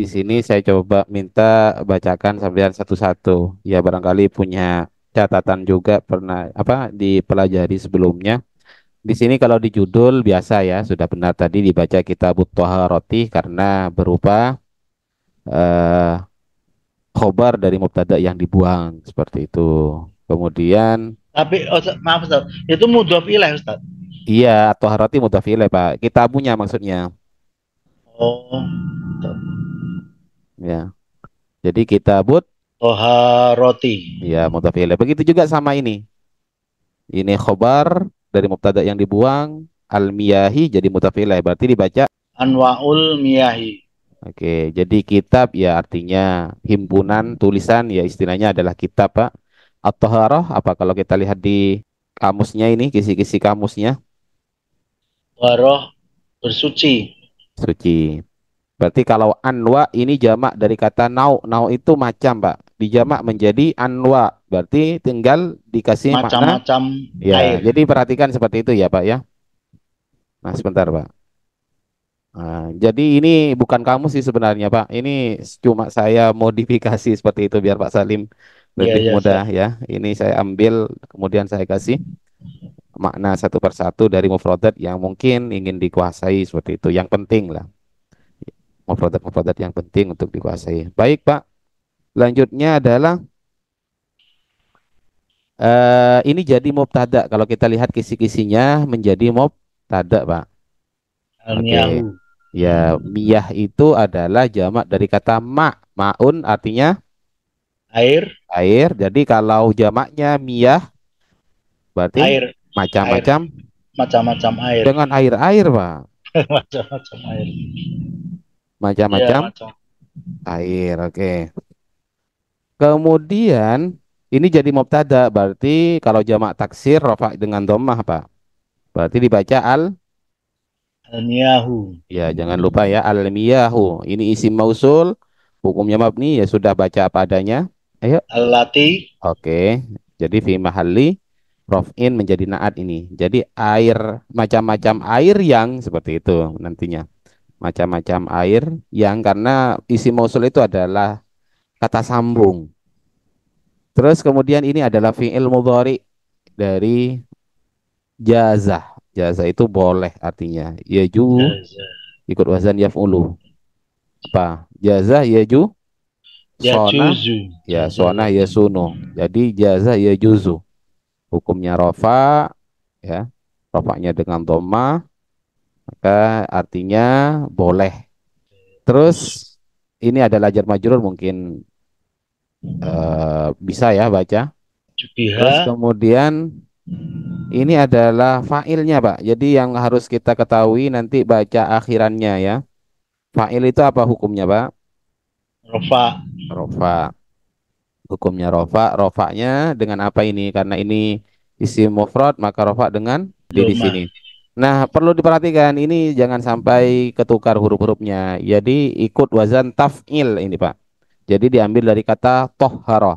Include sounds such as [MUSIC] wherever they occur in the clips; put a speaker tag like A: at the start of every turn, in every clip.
A: Di sini saya coba minta bacakan sampean satu-satu. Ya barangkali punya catatan juga pernah apa dipelajari sebelumnya. Di sini kalau di judul biasa ya sudah benar tadi dibaca kita butuh roti karena berupa uh, khobar dari mubtada yang dibuang seperti itu. Kemudian
B: tapi oh, maaf Ustaz, itu mudhof ilaih Ustaz.
A: Iya, atau harati mudhof Pak. Kita punya maksudnya. Oh. Ya. Jadi kita but roti. Ya, mutafilnya. Begitu juga sama ini. Ini khobar dari mubtada yang dibuang al-miyahi jadi mutafilnya. Berarti dibaca
B: anwaul miyahi.
A: Oke, jadi kitab ya artinya himpunan tulisan ya istilahnya adalah kitab, Pak. at haroh apa kalau kita lihat di kamusnya ini, kisi-kisi kamusnya?
B: Waroh bersuci.
A: Suci. Berarti kalau anwa ini jamak dari kata nau. Nau itu macam, Pak. Dijamak menjadi anwa. Berarti tinggal dikasih macam, makna macam Ya, air. jadi perhatikan seperti itu ya, Pak ya. Nah, sebentar, Pak. Nah, jadi ini bukan kamu sih sebenarnya, Pak. Ini cuma saya modifikasi seperti itu biar Pak Salim lebih yeah, iya, mudah sure. ya. Ini saya ambil kemudian saya kasih makna satu persatu dari mufrodat yang mungkin ingin dikuasai seperti itu. Yang penting lah mufradat-mufradat yang penting untuk dikuasai. Baik, Pak. Selanjutnya adalah uh, ini jadi mubtada. Kalau kita lihat kisi-kisinya menjadi mubtada, Pak. Okay. Ya, miyah itu adalah jamak dari kata ma. Maun artinya air. Air. Jadi kalau jamaknya miyah berarti air. macam-macam
B: macam-macam air. Dengan
A: air-air, Pak.
B: [LAUGHS] macam-macam air
A: macam-macam yeah, air. Oke. Okay. Kemudian ini jadi mubtada berarti kalau jamak taksir rofa dengan domah Pak. Berarti dibaca al almiyahu. Ya, jangan lupa ya almiyahu. Ini isi mausul, hukumnya nih ya sudah baca apa adanya. Ayo.
B: Alati.
A: Oke. Okay. Jadi fi mahalli in menjadi naat ini. Jadi air macam-macam air yang seperti itu nantinya macam-macam air yang karena isi mausul itu adalah kata sambung. Terus kemudian ini adalah fi'il mudhari dari jazah. Jazah itu boleh artinya. Yaju ikut wazan yaf'ulu. Apa? Jazah yaju sona ya sona ya, ya, ya suno. Jadi jazah ya juzu. Hukumnya rofa ya. Rofaknya dengan domah maka artinya boleh. Terus ini ada lajar majrur mungkin uh, bisa ya baca. Terus kemudian ini adalah fa'ilnya, Pak. Jadi yang harus kita ketahui nanti baca akhirannya ya. Fa'il itu apa hukumnya, Pak? Rofa. Rofa. Hukumnya rofa. Rofaknya dengan apa ini? Karena ini isim mufrad, maka rofa dengan di sini. Nah, perlu diperhatikan ini jangan sampai ketukar huruf-hurufnya. Jadi ikut wazan taf'il ini, Pak. Jadi diambil dari kata toharoh.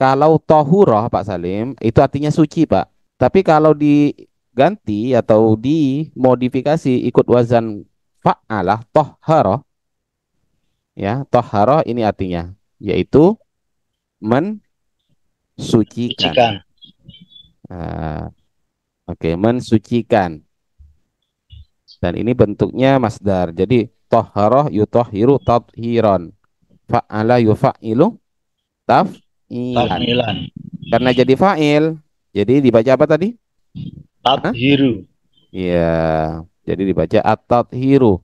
A: Kalau tohuroh, Pak Salim, itu artinya suci, Pak. Tapi kalau diganti atau dimodifikasi ikut wazan fa'alah toharoh, ya, toharoh ini artinya, yaitu mensucikan. Uh, Oke, okay, mensucikan dan ini bentuknya masdar. Jadi toharoh yutohiru tathiron. Fa'ala yufa'ilu taf'ilan. Karena jadi fa'il, jadi dibaca apa tadi?
B: Tathiru.
A: Iya, jadi dibaca at-tathiru.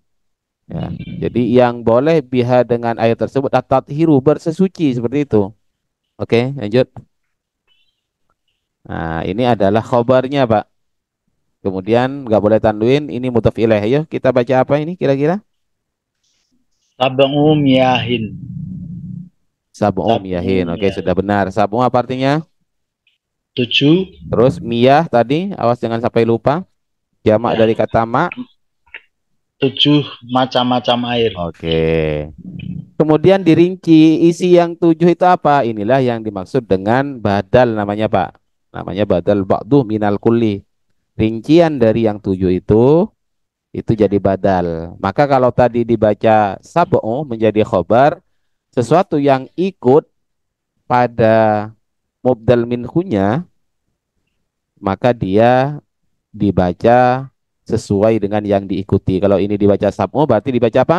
A: Ya, jadi yang boleh biha dengan air tersebut at-tathiru bersesuci seperti itu. Oke, lanjut. Nah, ini adalah khobarnya, Pak. Kemudian nggak boleh tanduin. ini mutaf ilah, Yuk ya. kita baca apa ini kira-kira?
B: Sab'um miyahin.
A: Sab'um miyahin. Oke, sudah benar. Sabung apa artinya? Tujuh. Terus miyah tadi, awas jangan sampai lupa. Jamak dari kata ma. Tujuh
B: macam-macam air. Oke.
A: Kemudian dirinci isi yang tujuh itu apa? Inilah yang dimaksud dengan badal namanya Pak. Namanya badal ba'du minal kulli rincian dari yang tujuh itu itu jadi badal. Maka kalau tadi dibaca sabo menjadi khobar, sesuatu yang ikut pada mubdal minhunya, maka dia dibaca sesuai dengan yang diikuti. Kalau ini dibaca sabo, berarti dibaca apa?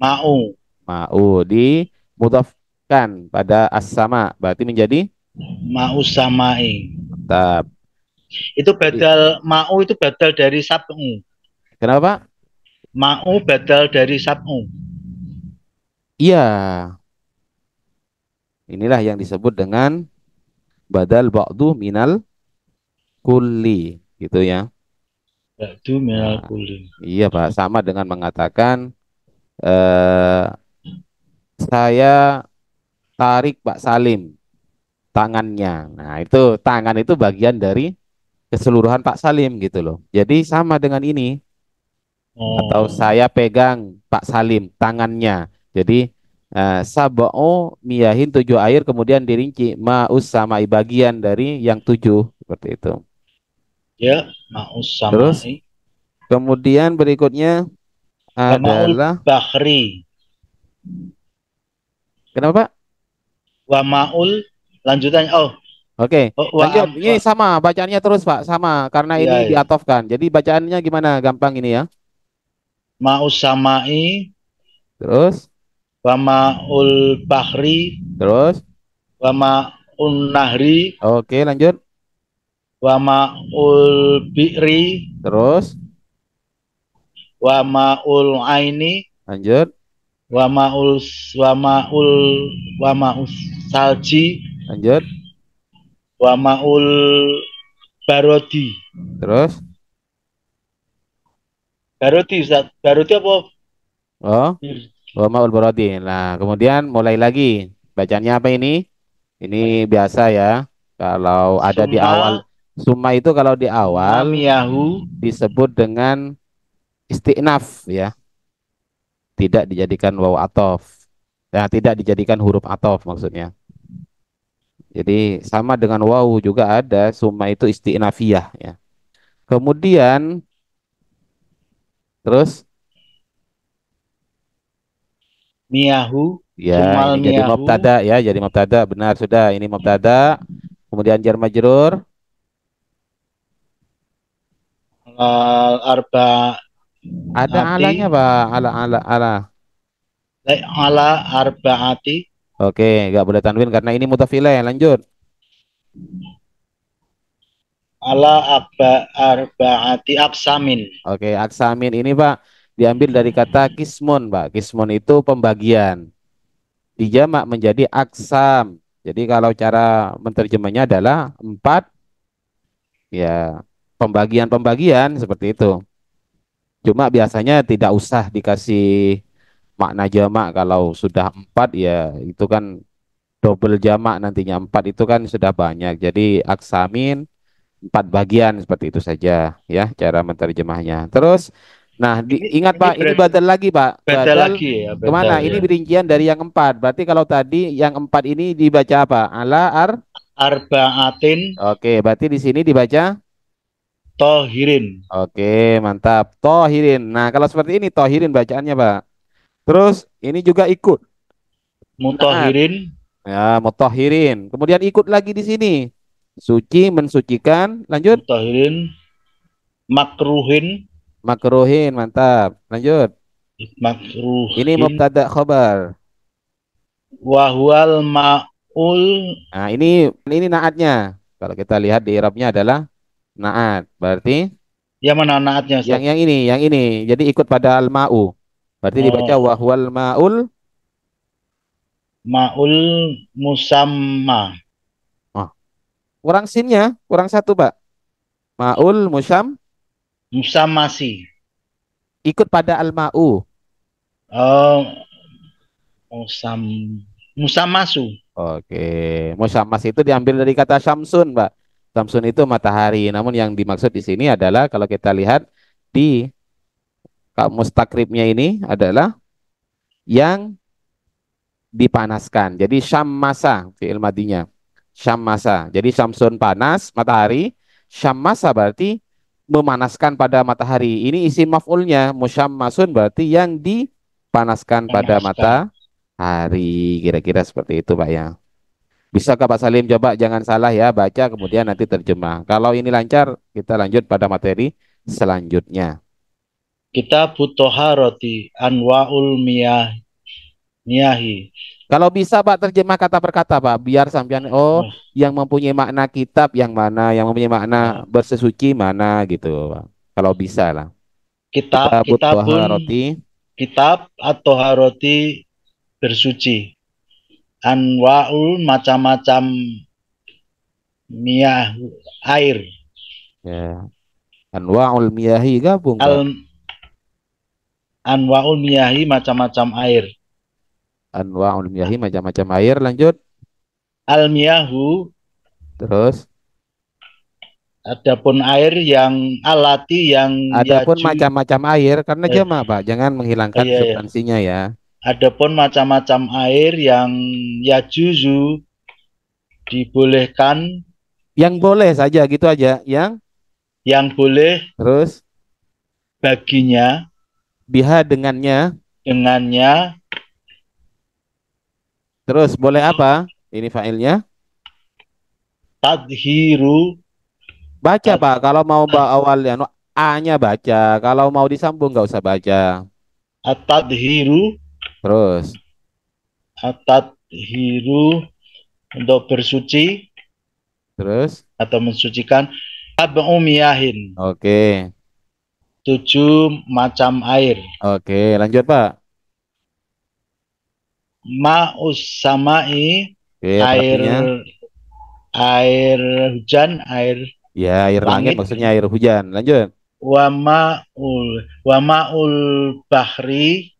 A: Ma'u. Ma'u. Di mudafkan pada as-sama, berarti menjadi? Ma'u sama'i. Tetap. Itu badal iya. mau itu badal
B: dari sab'u. Kenapa? Mau badal dari sab'u.
A: Iya. Inilah yang disebut dengan badal ba'du minal kuli gitu ya.
B: Ba'du minal nah, kulli.
A: Nah, iya, Pak. Sama dengan mengatakan eh saya tarik Pak Salim tangannya. Nah, itu tangan itu bagian dari keseluruhan Pak Salim gitu loh. Jadi sama dengan ini. Oh. Atau saya pegang Pak Salim tangannya. Jadi uh, sabo miyahin tujuh air kemudian dirinci maus sama bagian dari yang tujuh seperti itu.
B: Ya, maus sama Terus,
A: kemudian berikutnya adalah
B: bahri. Kenapa, Pak? Wa maul lanjutannya oh Oke, okay. oh,
A: Ini sama bacaannya terus Pak, sama karena iya, ini ya. diatofkan. Jadi bacaannya gimana? Gampang ini ya.
B: Mausamai samai. Terus. Wama ul bahri. Terus. Wama un nahri.
A: Oke, okay, lanjut.
B: Wama ul bi'ri. Terus. Wama ul aini. Lanjut. Wama ul wama ul wama us salji. Lanjut wa maul barodi terus barodi Ustaz. barodi apa
A: oh iya. wa maul barodi nah kemudian mulai lagi bacanya apa ini ini biasa ya kalau ada Suma, di awal summa itu kalau di awal Amiyahu. disebut dengan istiqnaf ya tidak dijadikan waw atof nah, tidak dijadikan huruf atof maksudnya jadi sama dengan wau juga ada summa itu istinafiyah ya. Kemudian terus miyahu ya ini jadi moptada ya jadi moptada benar sudah ini moptada. kemudian jar majrur
B: al arba ada alanya
A: Pak ala ala ala
B: ala arbaati
A: Oke, nggak boleh tanwin karena ini mutafileh. Ya, lanjut.
B: Ala arba arbaati
A: aksamin. Oke, aksamin ini Pak diambil dari kata kismun, Pak. Kismun itu pembagian. Dijamak menjadi aksam. Jadi kalau cara menterjemahnya adalah empat ya pembagian-pembagian seperti itu. Cuma biasanya tidak usah dikasih makna jamak kalau sudah empat ya itu kan double jamak nantinya empat itu kan sudah banyak jadi aksamin empat bagian seperti itu saja ya cara menerjemahnya terus nah ini, ingat ini pak ini badal lagi pak badal, badal lagi ya badal, kemana ya. ini rincian dari yang empat berarti kalau tadi yang empat ini dibaca apa ala ar arbaatin oke berarti di sini dibaca tohirin oke mantap tohirin nah kalau seperti ini tohirin bacaannya pak Terus ini juga ikut. Mutahirin. Ya, mutahirin. Kemudian ikut lagi di sini. Suci mensucikan. Lanjut. Mutahirin. Makruhin. Makruhin, mantap. Lanjut. Makruhin. Ini mubtada khobar. Wahwal ma'ul. Nah, ini ini naatnya. Kalau kita lihat di Arabnya adalah naat. Berarti yang mana naatnya? Yang yang ini, yang ini. Jadi ikut pada al-ma'u. Berarti dibaca oh. wahwal maul maul musamma. Oh. Kurang sinnya, kurang satu, Pak. Maul musam musamasi Ikut pada al-ma'u. Oh. Musam musamasu. Oke, musamasi itu diambil dari kata samsun, Pak. Samsun itu matahari. Namun yang dimaksud di sini adalah kalau kita lihat di mustakribnya ini adalah yang dipanaskan. Jadi syammasa fi'il madinya. Syammasa. Jadi syamsun panas, matahari. Syammasa berarti memanaskan pada matahari. Ini isi maf'ulnya. Musyammasun berarti yang dipanaskan pada matahari. Kira-kira seperti itu Pak ya. ke Pak Salim coba jangan salah ya baca kemudian nanti terjemah. Kalau ini lancar kita lanjut pada materi selanjutnya. Kita butuh
B: Toharoti Anwaul Miyah
A: Miyahi. Kalau bisa Pak terjemah kata per kata Pak, biar sampean oh, oh yang mempunyai makna kitab yang mana, yang mempunyai makna bersesuci mana gitu Pak. Kalau bisa lah. Kitab kitab haroti.
B: Kitab atau haroti bersuci. Anwaul macam-macam
A: miyah air. Ya. Anwaul miyahi gabung. Al,
B: anwaul miyahi macam-macam air.
A: Anwaul miyahi macam-macam air. Lanjut.
B: Al miyahu. Terus. Adapun air yang alati yang Adapun macam-macam air karena eh. jama
A: Pak, jangan menghilangkan iya, iya. substansinya iya. ya. Adapun
B: macam-macam air yang ya juzu dibolehkan
A: yang boleh saja gitu aja, yang yang boleh terus baginya biha dengannya dengannya terus boleh apa ini failnya tadhiru baca Tad... pak kalau mau ba awalnya anu, a-nya baca kalau mau disambung nggak usah baca atadhiru terus atadhiru untuk bersuci
B: terus atau mensucikan tabu miyahin
A: oke okay.
B: Tujuh macam air.
A: Oke, lanjut Pak.
B: Ma'us samai
A: Oke, air artinya?
B: air hujan, air
A: Ya, air langit, langit maksudnya air hujan. Lanjut.
B: Wamaul wamaul wa bahri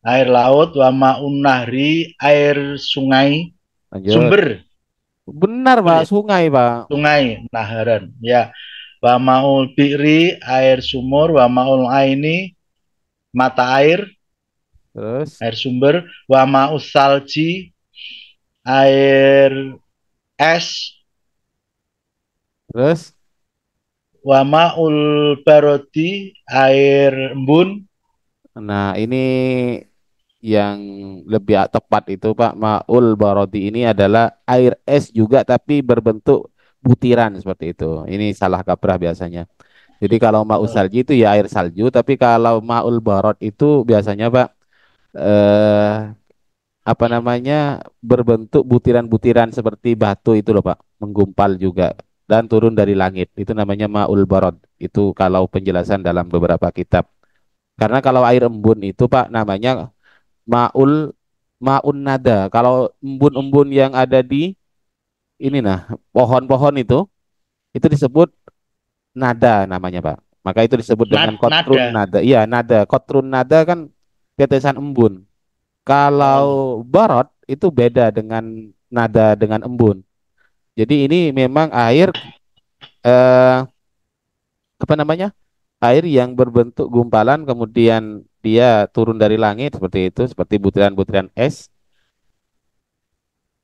B: air laut, wa nahri air sungai. Lanjut. Sumber. Benar, Pak, iya. sungai, Pak. Sungai, naharan. Ya wa maul bi'ri air sumur wa maul aini mata air terus air sumber wa maul salji air es terus wa maul baroti
A: air embun nah ini yang lebih tepat itu Pak Maul Barodi ini adalah air es juga tapi berbentuk butiran seperti itu. Ini salah kaprah biasanya. Jadi kalau maul salji itu ya air salju, tapi kalau maul barot itu biasanya Pak eh apa namanya berbentuk butiran-butiran seperti batu itu loh Pak, menggumpal juga dan turun dari langit. Itu namanya maul barot. Itu kalau penjelasan dalam beberapa kitab. Karena kalau air embun itu Pak namanya maul maun nada. Kalau embun-embun yang ada di ini nah pohon-pohon itu itu disebut nada namanya pak maka itu disebut Na dengan kotrun nada. nada iya nada kotrun nada kan tetesan embun kalau barot barat itu beda dengan nada dengan embun jadi ini memang air eh, apa namanya air yang berbentuk gumpalan kemudian dia turun dari langit seperti itu seperti butiran-butiran es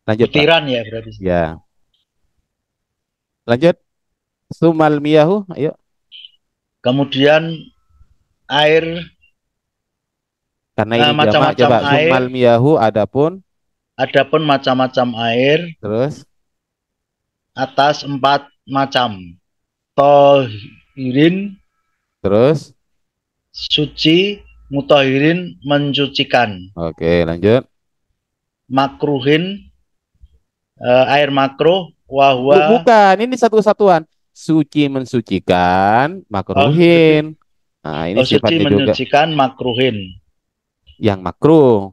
A: lanjut butiran pak. ya berarti ya Lanjut. Sumal miyahu, ayo. Kemudian air karena nah, ini macam-macam coba air. Sumal miyahu adapun
B: adapun macam-macam air. Terus atas empat macam. Tohirin terus suci mutohirin mencucikan.
A: Oke, lanjut.
B: Makruhin Uh, air makruh wah.
A: Bukan, ini satu kesatuan. Suci mensucikan, makruhin. Oh, nah, ini oh, suci mensucikan makruhin. Yang makruh.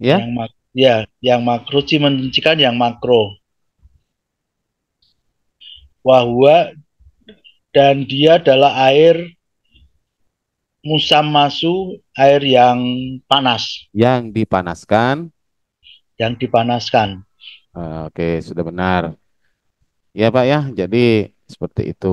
B: Ya. Yang mak ya, yang makruh suci mensucikan yang makruh. wah. dan dia adalah air musam masu air yang panas
A: yang dipanaskan yang dipanaskan Ah, oke, sudah benar. Ya Pak ya, jadi seperti itu.